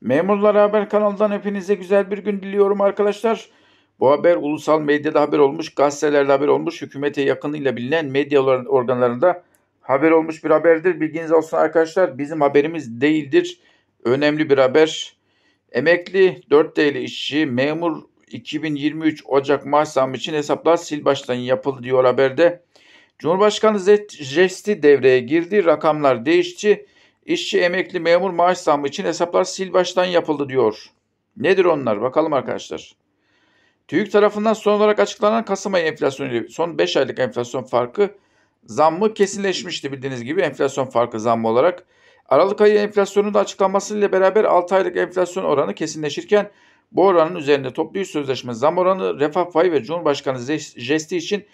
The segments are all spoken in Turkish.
Memurlar Haber kanalından hepinize güzel bir gün diliyorum arkadaşlar. Bu haber ulusal medyada haber olmuş, gazetelerde haber olmuş, hükümete yakınıyla bilinen medya organlarında haber olmuş bir haberdir. Bilginiz olsun arkadaşlar bizim haberimiz değildir. Önemli bir haber. Emekli 4D'li işçi memur 2023 Ocak maaş zammı için hesaplar sil baştan yapıldı diyor haberde. Cumhurbaşkanı Z jesti devreye girdi. Rakamlar değişti. İşçi, emekli, memur maaş zammı için hesaplar sil baştan yapıldı diyor. Nedir onlar? Bakalım arkadaşlar. TÜİK tarafından son olarak açıklanan Kasım ayı enflasyonu ile son 5 aylık enflasyon farkı zammı kesinleşmişti bildiğiniz gibi enflasyon farkı zammı olarak. Aralık ayı enflasyonun da açıklanmasıyla beraber 6 aylık enflasyon oranı kesinleşirken bu oranın üzerinde toplu iş sözleşme zam oranı, refah payı ve Cumhurbaşkanı jesti için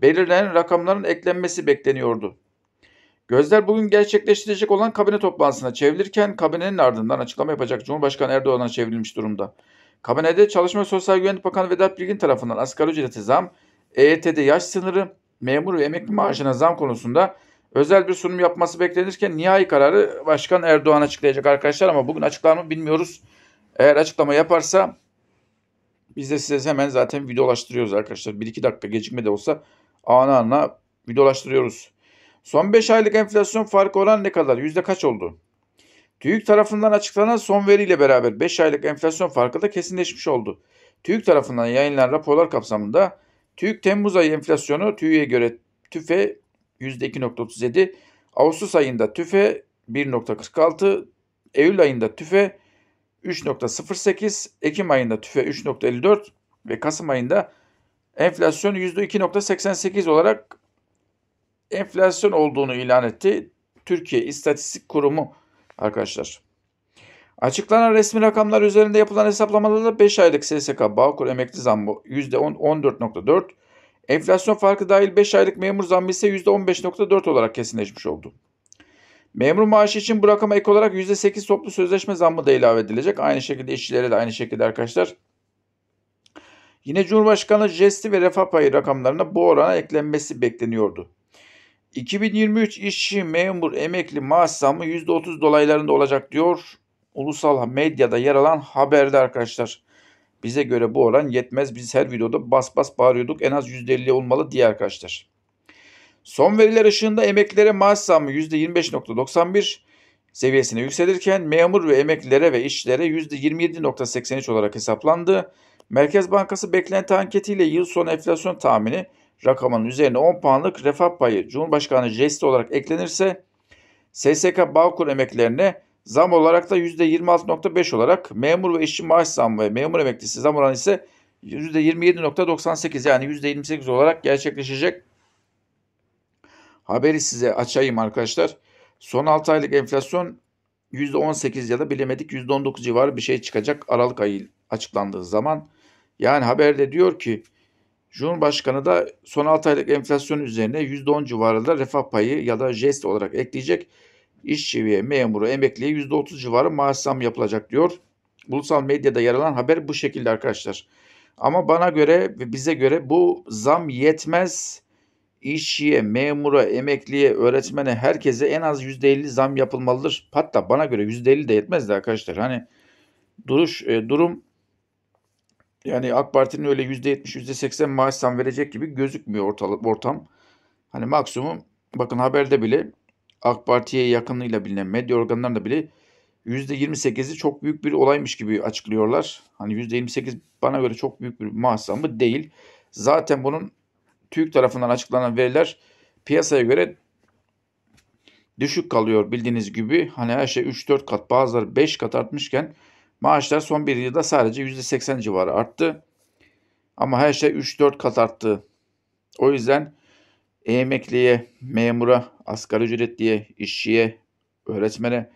belirlenen rakamların eklenmesi bekleniyordu. Gözler bugün gerçekleştirecek olan kabine toplantısına çevrilirken kabinenin ardından açıklama yapacak Cumhurbaşkanı Erdoğan'a çevrilmiş durumda. Kabinede Çalışma ve Sosyal Güvenlik Bakanı Vedat Bilgin tarafından asgari ücreti zam, EYT'de yaş sınırı, memur ve emekli maaşına zam konusunda özel bir sunum yapması beklenirken nihai kararı Başkan Erdoğan açıklayacak arkadaşlar ama bugün açıklar mı bilmiyoruz. Eğer açıklama yaparsa biz de size hemen zaten videolaştırıyoruz arkadaşlar. 1-2 dakika gecikme de olsa ana ana videolaştırıyoruz. Son 5 aylık enflasyon farkı olan ne kadar? Yüzde kaç oldu? TÜİK tarafından açıklanan son veriyle beraber 5 aylık enflasyon farkı da kesinleşmiş oldu. TÜİK tarafından yayınlanan raporlar kapsamında TÜİK Temmuz ayı enflasyonu TÜİK'e göre TÜFE %2.37, Ağustos ayında TÜFE 1.46, Eylül ayında TÜFE 3.08, Ekim ayında TÜFE 3.54 ve Kasım ayında enflasyon %2.88 olarak enflasyon olduğunu ilan etti Türkiye İstatistik Kurumu arkadaşlar. Açıklanan resmi rakamlar üzerinde yapılan hesaplamalarda 5 aylık SSK Bağkur emekli zammı %14.4, enflasyon farkı dahil 5 aylık memur zammı ise %15.4 olarak kesinleşmiş oldu. Memur maaşı için bu rakama ek olarak %8 toplu sözleşme zammı da ilave edilecek. Aynı şekilde işçilere de aynı şekilde arkadaşlar. Yine Cumhurbaşkanı jesti ve refah payı rakamlarına bu orana eklenmesi bekleniyordu. 2023 işçi, memur, emekli maaş zammı %30 dolaylarında olacak diyor. Ulusal medyada yer alan haberde arkadaşlar. Bize göre bu oran yetmez. Biz her videoda bas bas bağırıyorduk. En az %50 olmalı diye arkadaşlar. Son veriler ışığında emeklilere maaş zammı %25.91 seviyesine yükselirken memur ve emeklilere ve işçilere %27.83 olarak hesaplandı. Merkez Bankası beklenti anketiyle yıl sonu enflasyon tahmini rakamının üzerine 10 puanlık refah payı Cumhurbaşkanı jesti olarak eklenirse SSK Bağkur emeklerine zam olarak da %26.5 olarak memur ve işçi maaş zammı ve memur emeklisi zam oranı ise %27.98 yani %28 olarak gerçekleşecek. Haberi size açayım arkadaşlar. Son 6 aylık enflasyon %18 ya da bilemedik %19 civarı bir şey çıkacak Aralık ayı açıklandığı zaman. Yani haberde diyor ki Cumhurbaşkanı da son 6 aylık enflasyon üzerine %10 civarında refah payı ya da jest olarak ekleyecek. İşçiye, memuru, emekliye %30 civarı maaş zam yapılacak diyor. Ulusal medyada yer alan haber bu şekilde arkadaşlar. Ama bana göre ve bize göre bu zam yetmez. İşçiye, memura, emekliye, öğretmene, herkese en az %50 zam yapılmalıdır. Hatta bana göre %50 de yetmez de arkadaşlar. Hani duruş e, durum yani AK Parti'nin öyle %70, %80 maaş zam verecek gibi gözükmüyor ortalık, ortam. Hani maksimum bakın haberde bile AK Parti'ye yakınlığıyla bilinen medya organlarında bile %28'i çok büyük bir olaymış gibi açıklıyorlar. Hani %28 bana göre çok büyük bir maaş zammı değil. Zaten bunun TÜİK tarafından açıklanan veriler piyasaya göre düşük kalıyor bildiğiniz gibi. Hani her şey 3-4 kat bazıları 5 kat artmışken Maaşlar son bir yılda sadece %80 civarı arttı. Ama her şey 3-4 kat arttı. O yüzden emekliye, memura, asgari ücretliye, işçiye, öğretmene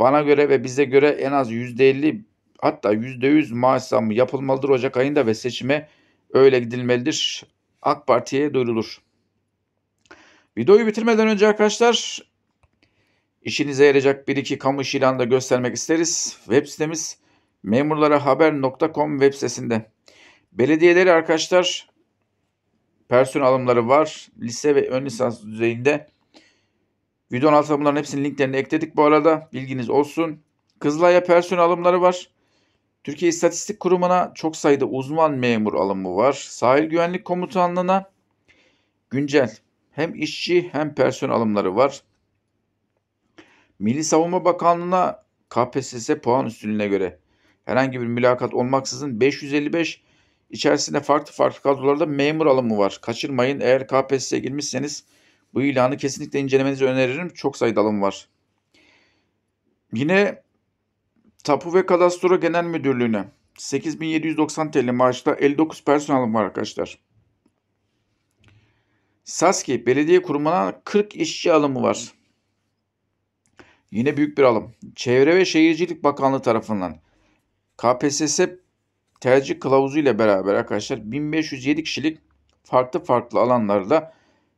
bana göre ve bize göre en az %50 hatta %100 maaş zammı yapılmalıdır Ocak ayında ve seçime öyle gidilmelidir. AK Parti'ye duyurulur. Videoyu bitirmeden önce arkadaşlar İşinize yarayacak bir iki kamu iş ilanı da göstermek isteriz. Web sitemiz memurlarahaber.com web sitesinde. Belediyeleri arkadaşlar personel alımları var. Lise ve ön lisans düzeyinde. Videonun altına bunların hepsinin linklerini ekledik bu arada. Bilginiz olsun. Kızılay'a personel alımları var. Türkiye İstatistik Kurumu'na çok sayıda uzman memur alımı var. Sahil Güvenlik Komutanlığı'na güncel hem işçi hem personel alımları var. Milli Savunma Bakanlığı'na KPSS puan üstünlüğüne göre herhangi bir mülakat olmaksızın 555 içerisinde farklı farklı kadrolarda memur alımı var. Kaçırmayın eğer KPSS'ye girmişseniz bu ilanı kesinlikle incelemenizi öneririm. Çok sayıda alım var. Yine Tapu ve Kadastro Genel Müdürlüğü'ne 8790 TL maaşla 59 personel var arkadaşlar. Saski Belediye Kurumu'na 40 işçi alımı var. Yine büyük bir alım. Çevre ve Şehircilik Bakanlığı tarafından KPSS tercih kılavuzu ile beraber arkadaşlar 1507 kişilik farklı farklı alanlarda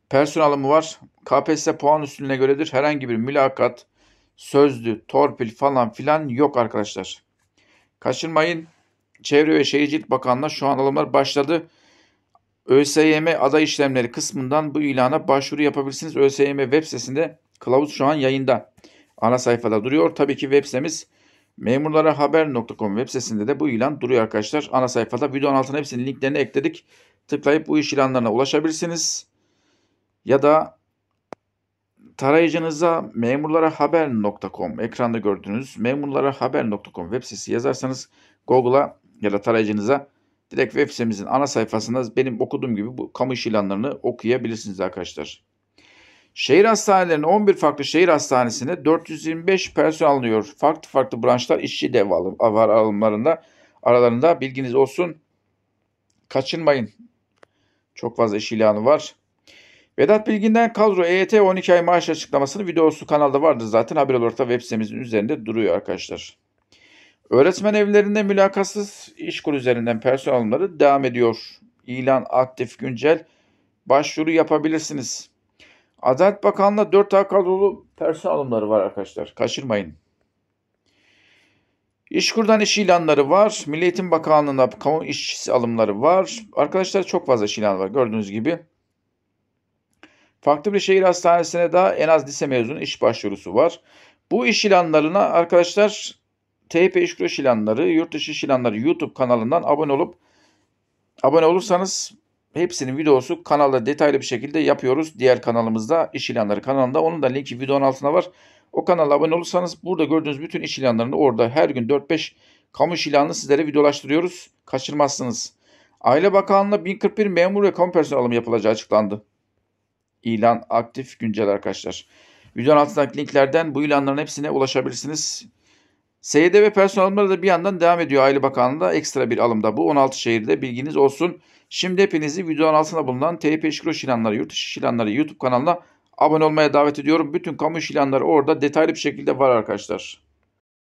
personel alımı var. KPSS puan üstüne göredir. Herhangi bir mülakat, sözlü, torpil falan filan yok arkadaşlar. Kaçırmayın. Çevre ve Şehircilik Bakanlığı şu an alımlar başladı. ÖSYM aday işlemleri kısmından bu ilana başvuru yapabilirsiniz. ÖSYM web sitesinde kılavuz şu an yayında ana sayfada duruyor. Tabii ki web sitemiz memurlarahaber.com web sitesinde de bu ilan duruyor arkadaşlar. Ana sayfada videonun altına hepsinin linklerini ekledik. Tıklayıp bu iş ilanlarına ulaşabilirsiniz. Ya da tarayıcınıza memurlarahaber.com ekranda gördüğünüz memurlarahaber.com web sitesi yazarsanız Google'a ya da tarayıcınıza direkt web sitemizin ana sayfasında benim okuduğum gibi bu kamu iş ilanlarını okuyabilirsiniz arkadaşlar. Şehir hastanelerinin 11 farklı şehir hastanesinde 425 personel alınıyor. Farklı farklı branşlar işçi dev var alımlarında. Aralarında bilginiz olsun. Kaçınmayın. Çok fazla iş ilanı var. Vedat Bilgin'den kadro EYT 12 ay maaş açıklamasını videosu kanalda vardır zaten. Haber olarak da web sitemizin üzerinde duruyor arkadaşlar. Öğretmen evlerinde mülakatsız işkur üzerinden personel alımları devam ediyor. İlan aktif güncel. Başvuru yapabilirsiniz. Adalet Bakanlığı'nda 4 A kadrolu personel alımları var arkadaşlar. Kaçırmayın. İşkur'dan iş ilanları var. Milli Eğitim Bakanlığı'nda kamu işçisi alımları var. Arkadaşlar çok fazla iş ilanı var gördüğünüz gibi. Farklı bir şehir hastanesine daha en az lise mezunu iş başvurusu var. Bu iş ilanlarına arkadaşlar T.P. İşkur iş ilanları, yurt dışı iş ilanları YouTube kanalından abone olup abone olursanız hepsinin videosu kanalda detaylı bir şekilde yapıyoruz. Diğer kanalımızda iş ilanları kanalında. Onun da linki videonun altına var. O kanala abone olursanız burada gördüğünüz bütün iş ilanlarını orada her gün 4-5 kamu iş ilanını sizlere videolaştırıyoruz. Kaçırmazsınız. Aile Bakanlığı'na 1041 memur ve kamu personel alımı yapılacağı açıklandı. İlan aktif güncel arkadaşlar. Videonun altındaki linklerden bu ilanların hepsine ulaşabilirsiniz. SYD ve personel alımları da bir yandan devam ediyor Aile Bakanlığı'nda. Ekstra bir alımda bu. 16 şehirde bilginiz olsun. Şimdi hepinizi videonun altında bulunan TYP Şikro ilanları, Yurt Dışı ilanları YouTube kanalına abone olmaya davet ediyorum. Bütün kamu iş ilanları orada detaylı bir şekilde var arkadaşlar.